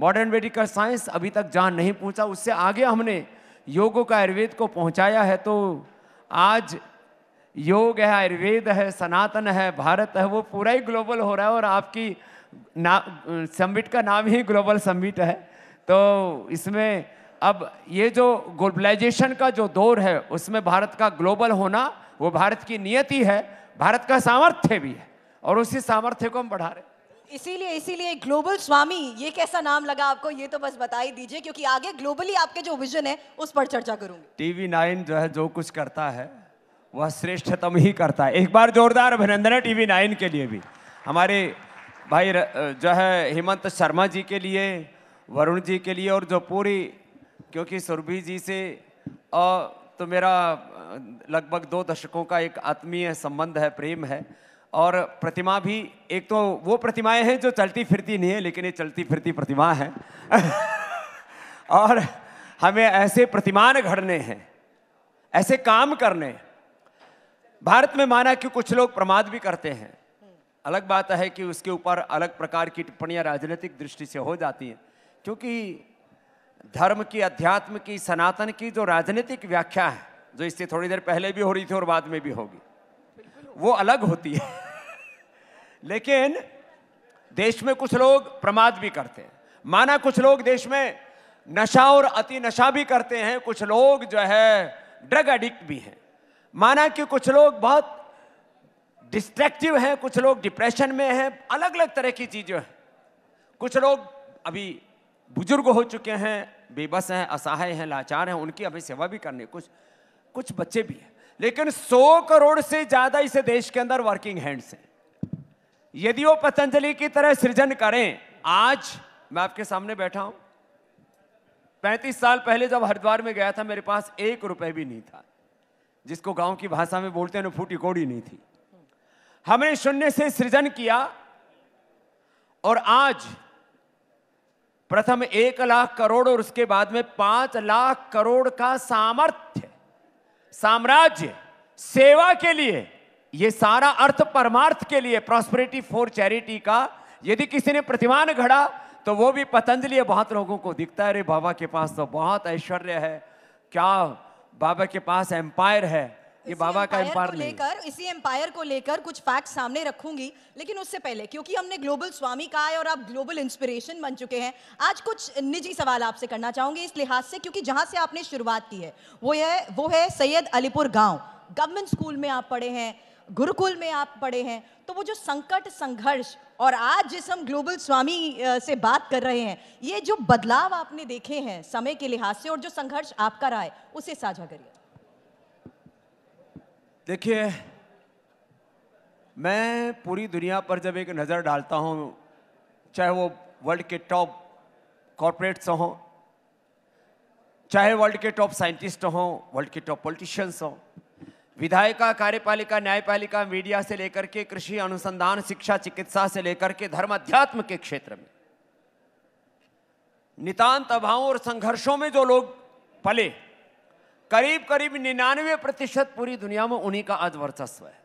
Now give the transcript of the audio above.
modern medical science अभी तक जहाँ नहीं पहुँचा उससे आगे हमने योगों का आयुर्वेद को पहुँचाया है तो आज योग है आयुर्वेद है सनातन है भारत है वो पूरा ही ग्लोबल हो रहा है और आपकी ना समिट का नाम ही ग्लोबल समिट है तो इसमें अब ये जो ग्लोबलाइजेशन का जो दौर है उसमें भारत का ग्लोबल होना वो भारत की नियति है भारत का सामर्थ्य भी है और उसी सामर्थ्य को हम बढ़ा रहे हैं इसीलिए इसीलिए ग्लोबल स्वामी ये कैसा नाम लगा आपको ये तो बस बता ही दीजिए क्योंकि आगे ग्लोबली आपके जो विजन है उस पर चर्चा करूंगी टीवी नाइन जो है जो कुछ करता है वह श्रेष्ठतम ही करता है एक बार जोरदार अभिनंदन है टीवी नाइन के लिए भी हमारे भाई जो है हेमंत शर्मा जी के लिए वरुण जी के लिए और जो पूरी क्योंकि सुरभि जी से तो मेरा लगभग दो दशकों का एक आत्मीय संबंध है प्रेम है और प्रतिमा भी एक तो वो प्रतिमाएं हैं जो चलती फिरती नहीं है लेकिन ये चलती फिरती प्रतिमा है और हमें ऐसे प्रतिमान घड़ने हैं ऐसे काम करने भारत में माना कि कुछ लोग प्रमाद भी करते हैं अलग बात है कि उसके ऊपर अलग प्रकार की टिप्पणियाँ राजनीतिक दृष्टि से हो जाती हैं क्योंकि धर्म की अध्यात्म की सनातन की जो राजनीतिक व्याख्या है जो इससे थोड़ी देर पहले भी हो रही थी और बाद में भी होगी वो अलग होती है लेकिन देश में कुछ लोग प्रमाद भी करते हैं माना कुछ लोग देश में नशा और अति नशा भी करते हैं कुछ लोग जो है ड्रग एडिक्ट भी हैं माना कि कुछ लोग बहुत डिस्ट्रैक्टिव हैं कुछ लोग डिप्रेशन में हैं अलग अलग तरह की चीज़ें हैं कुछ लोग अभी बुजुर्ग हो चुके हैं बेबस हैं असहाय हैं लाचार हैं उनकी अभी सेवा भी करनी कुछ कुछ बच्चे भी हैं लेकिन 100 करोड़ से ज़्यादा इसे देश के अंदर वर्किंग हैंड्स हैं यदि वो पतंजलि की तरह सृजन करें आज मैं आपके सामने बैठा हूं पैंतीस साल पहले जब हरिद्वार में गया था मेरे पास एक रुपए भी नहीं था जिसको गांव की भाषा में बोलते हैं फूटी कोड़ी नहीं थी हमने शून्य से सृजन किया और आज प्रथम एक लाख करोड़ और उसके बाद में पांच लाख करोड़ का सामर्थ्य साम्राज्य सेवा के लिए ये सारा अर्थ परमार्थ के लिए प्रॉस्पेरिटी फॉर चैरिटी का यदि किसी ने प्रतिमान घड़ा तो वो भी पतंजलि बहुत लोगों को दिखता है अरे बाबा के पास तो बहुत ऐश्वर्य है क्या बाबा के पास एम्पायर है ये बाबा का एम्पायर लेकर इसी एम्पायर को लेकर कुछ फैक्ट सामने रखूंगी लेकिन उससे पहले क्योंकि हमने ग्लोबल स्वामी कहा है और आप ग्लोबल इंस्पिरेशन बन चुके हैं आज कुछ निजी सवाल आपसे करना चाहूंगी इस लिहाज से क्योंकि जहां से आपने शुरुआत की है वो है वो है सैयद अलीपुर गांव गवर्नमेंट स्कूल में आप पढ़े हैं गुरुकुल में आप पढ़े हैं तो वो जो संकट संघर्ष और आज जिस हम ग्लोबल स्वामी से बात कर रहे हैं ये जो बदलाव आपने देखे हैं समय के लिहाज से और जो संघर्ष आपका रहा है उसे साझा करिए देखिए मैं पूरी दुनिया पर जब एक नज़र डालता हूँ चाहे वो वर्ल्ड के टॉप कॉरपोरेट्स हों चाहे वर्ल्ड के टॉप साइंटिस्ट हों वर्ल्ड के टॉप पॉलिटिशियंस हों विधायिका कार्यपालिका न्यायपालिका मीडिया से लेकर के कृषि अनुसंधान शिक्षा चिकित्सा से लेकर के धर्म अध्यात्म के क्षेत्र में नितांत अभावों और संघर्षों में जो लोग पले करीब करीब निन्यानवे प्रतिशत पूरी दुनिया में उन्हीं का आज वर्चस्व है